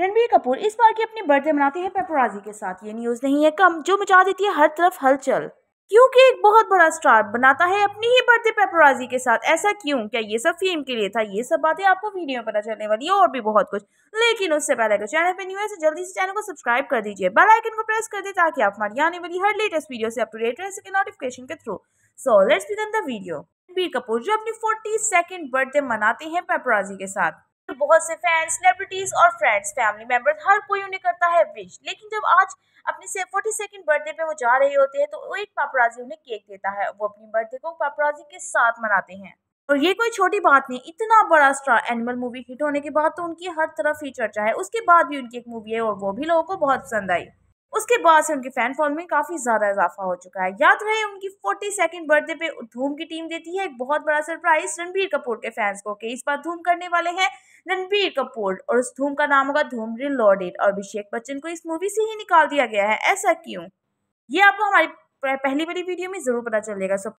रणबीर कपूर इस बार की अपनी बर्थडे मनाते हैं पेपराजी के साथ ये न्यूज़ नहीं है कम जो मचा देती है हर तरफ हलचल क्योंकि एक बहुत बड़ा स्टार बनाता है अपनी ही बर्थडे पेपराजी के साथ ऐसा क्यों क्या ये सब फेम के लिए था ये सब बातें आपको वीडियो में पता चलने वाली है और भी बहुत कुछ लेकिन उससे पहले अगर चैनल पे न्यू है तो जल्दी से चैनल को सब्सक्राइब कर दीजिए बेल आइकन को प्रेस कर दे ताकि आप हमारी आने वाली हर लेटेस्ट वीडियो से अप रह सके नोटिफिकेशन के through so let's begin the video Ranbir Kapoor जो अपनी फोर्टी सेकेंड बर्थडे मनाते हैं पेपराजी के साथ बहुत से फैंस सेलिब्रिटीज और फ्रेंड्स फैमिली मेंबर्स हर कोई उन्हें करता है विश लेकिन जब आज अपने से फोर्टी सेकेंड बर्थडे पे वो जा रहे होते हैं तो एक पापराजी उन्हें केक देता है वो अपनी बर्थडे को पापराजी के साथ मनाते हैं और ये कोई छोटी बात नहीं इतना बड़ा स्टार एनिमल मूवी हिट होने के बाद तो उनकी हर तरफ ही चर्चा है उसके बाद भी उनकी एक मूवी है और वो भी लोगों को बहुत पसंद आई उसके बाद से उनकी फैन फॉलोइंग काफ़ी ज़्यादा इजाफा हो चुका है याद रहे उनकी फोर्टी सेकेंड बर्थडे पे धूम की टीम देती है एक बहुत बड़ा सरप्राइज रणबीर कपूर के फैंस को कि इस बार धूम करने वाले हैं रणबीर कपूर और उस धूम का नाम होगा धूम रिलोडेड और अभिषेक बच्चन को इस मूवी से ही निकाल दिया गया है ऐसा क्यों ये आपको हमारी पहली बड़ी वीडियो में ज़रूर पता चलेगा सो